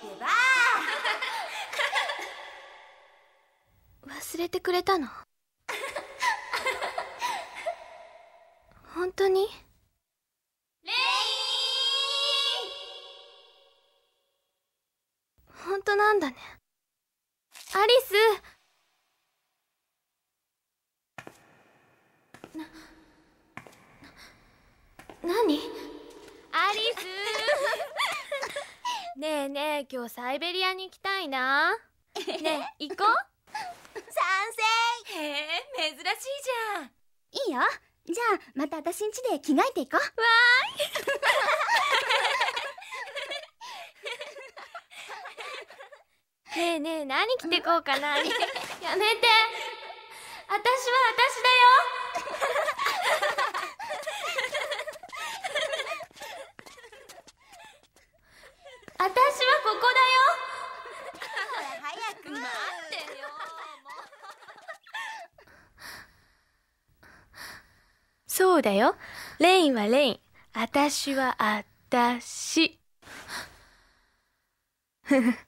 けば忘れてくれたの本当にレイ本当なんだねアリスな何アリスねえねえ今日サイベリアに行きたいなねえ 行こう賛成へえ珍しいじゃんいいよじゃあまた私ん家で着替えていこうわーいねえねえ何着てこうかな やめて私は私だよそうだよ。レインはレイン。あたしはあたし。ふふ。